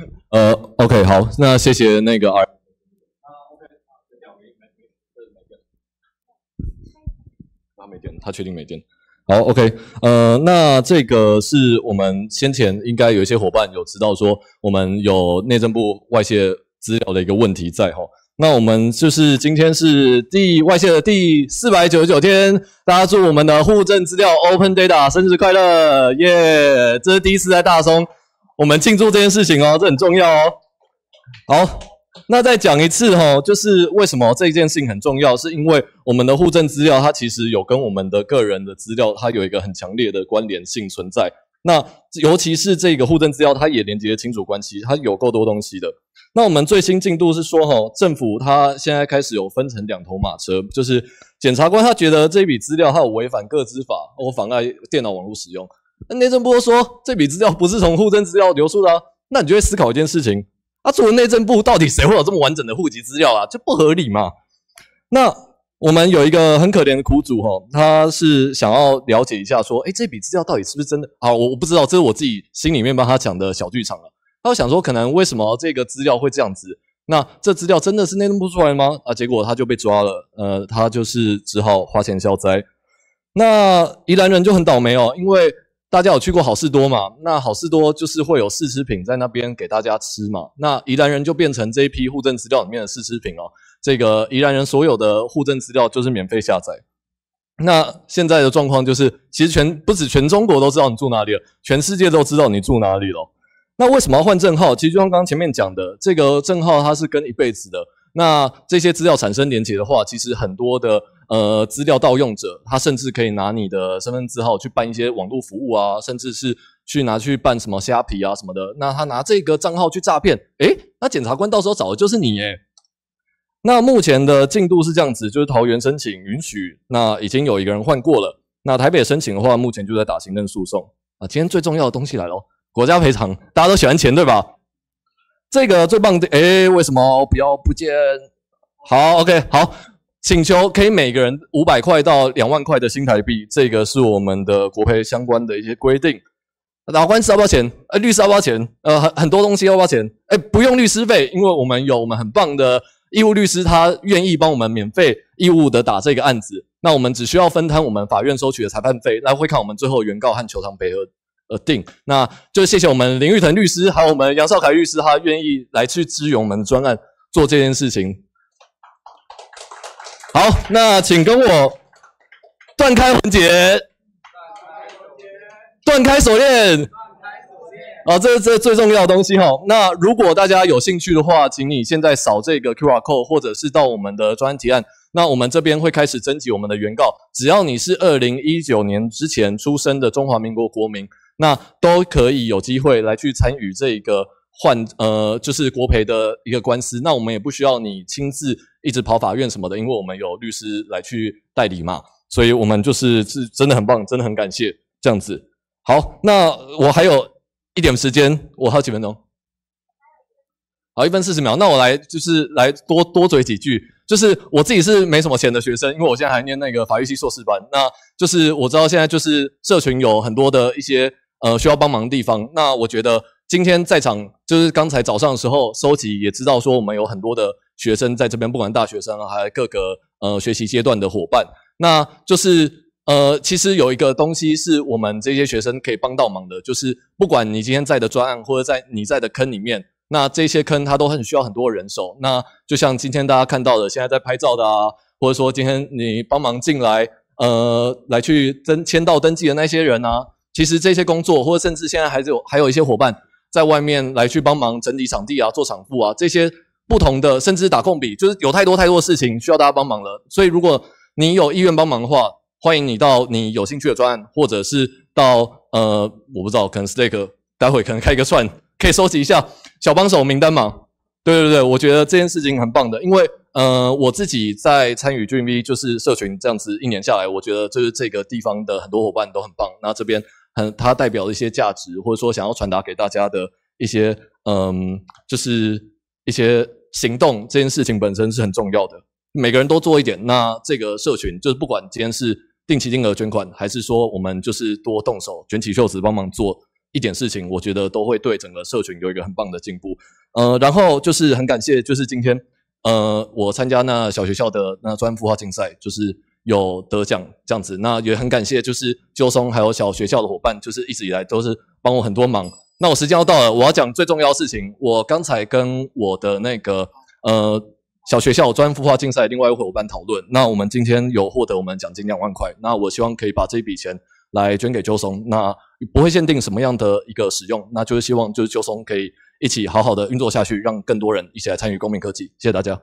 呃，OK，好，那谢谢那个啊，OK，他没电，他确定没电。好，OK，呃，那这个是我们先前应该有一些伙伴有知道说，我们有内政部外泄资料的一个问题在吼。那我们就是今天是第外泄的第四百九十九天，大家祝我们的户政资料 Open Data 生日快乐，耶！这是第一次在大松。我们庆祝这件事情哦，这很重要哦。好，那再讲一次哦，就是为什么这件事情很重要，是因为我们的户政资料它其实有跟我们的个人的资料它有一个很强烈的关联性存在。那尤其是这个户政资料，它也连接亲属关系，它有够多东西的。那我们最新进度是说哈，政府它现在开始有分成两头马车，就是检察官他觉得这笔资料它有违反个资法或妨碍电脑网络使用。内政部说这笔资料不是从户政资料流出的，那你就会思考一件事情：，啊，除了内政部，到底谁会有这么完整的户籍资料啊？这不合理嘛。那我们有一个很可怜的苦主哈，他是想要了解一下，说，哎，这笔资料到底是不是真的？啊，我我不知道，这是我自己心里面帮他讲的小剧场了。他想说，可能为什么这个资料会这样子？那这资料真的是内政部出来的吗？啊，结果他就被抓了，呃，他就是只好花钱消灾。那宜兰人就很倒霉哦，因为。大家有去过好事多嘛？那好事多就是会有试吃品在那边给大家吃嘛。那宜兰人就变成这一批户政资料里面的试吃品哦。这个宜兰人所有的户政资料就是免费下载。那现在的状况就是，其实全不止全中国都知道你住哪里了，全世界都知道你住哪里了。那为什么要换证号？其实就像刚刚前面讲的，这个证号它是跟一辈子的。那这些资料产生连结的话，其实很多的呃资料盗用者，他甚至可以拿你的身份证号去办一些网络服务啊，甚至是去拿去办什么虾皮啊什么的。那他拿这个账号去诈骗，哎，那检察官到时候找的就是你耶。那目前的进度是这样子，就是桃园申请允许，那已经有一个人换过了。那台北申请的话，目前就在打行政诉讼啊。今天最重要的东西来咯，国家赔偿，大家都喜欢钱对吧？这个最棒的哎，为什么不要不见好？OK，好，请求可以每个人五百块到两万块的新台币。这个是我们的国赔相关的一些规定。打官司要不要钱？呃，律师要不要钱？呃，很很多东西要不要钱？哎，不用律师费，因为我们有我们很棒的义务律师，他愿意帮我们免费义务的打这个案子。那我们只需要分摊我们法院收取的裁判费，来会看我们最后原告和球场赔额。而定，那就谢谢我们林玉腾律师，还有我们杨少凯律师，他愿意来去支援我们的专案做这件事情。好，那请跟我断开环节，断开锁链，断开锁链。啊，这是这最重要的东西哈。那如果大家有兴趣的话，请你现在扫这个 QR code，或者是到我们的专案提案。那我们这边会开始征集我们的原告，只要你是二零一九年之前出生的中华民国国民。那都可以有机会来去参与这个换呃，就是国赔的一个官司。那我们也不需要你亲自一直跑法院什么的，因为我们有律师来去代理嘛。所以我们就是是真的很棒，真的很感谢这样子。好，那我还有一点时间，我还有几分钟，好一分四十秒。那我来就是来多多嘴几句，就是我自己是没什么钱的学生，因为我现在还念那个法律系硕士班。那就是我知道现在就是社群有很多的一些。呃，需要帮忙的地方，那我觉得今天在场就是刚才早上的时候收集，也知道说我们有很多的学生在这边，不管大学生啊，还有各个呃学习阶段的伙伴。那就是呃，其实有一个东西是我们这些学生可以帮到忙的，就是不管你今天在的专案或者在你在的坑里面，那这些坑它都很需要很多人手。那就像今天大家看到的，现在在拍照的啊，或者说今天你帮忙进来呃来去登签到登记的那些人啊。其实这些工作，或者甚至现在还有还有一些伙伴在外面来去帮忙整理场地啊、做场务啊，这些不同的，甚至打控笔，就是有太多太多的事情需要大家帮忙了。所以，如果你有意愿帮忙的话，欢迎你到你有兴趣的专案，或者是到呃，我不知道，可能 Stake 待会可能开一个串，可以收集一下小帮手名单嘛。对对对，我觉得这件事情很棒的，因为呃，我自己在参与 j u v 就是社群这样子一年下来，我觉得就是这个地方的很多伙伴都很棒。那这边。很它代表的一些价值，或者说想要传达给大家的一些，嗯，就是一些行动，这件事情本身是很重要的。每个人都做一点，那这个社群就是不管今天是定期金额捐款，还是说我们就是多动手，卷起袖子帮忙做一点事情，我觉得都会对整个社群有一个很棒的进步。呃，然后就是很感谢，就是今天，呃，我参加那小学校的那专业孵化竞赛，就是。有得奖这样子，那也很感谢，就是鸠松还有小学校的伙伴，就是一直以来都是帮我很多忙。那我时间要到了，我要讲最重要的事情。我刚才跟我的那个呃小学校专孵化竞赛另外一位伙伴讨论，那我们今天有获得我们奖金两万块，那我希望可以把这一笔钱来捐给鸠松，那不会限定什么样的一个使用，那就是希望就是鸠松可以一起好好的运作下去，让更多人一起来参与公民科技。谢谢大家。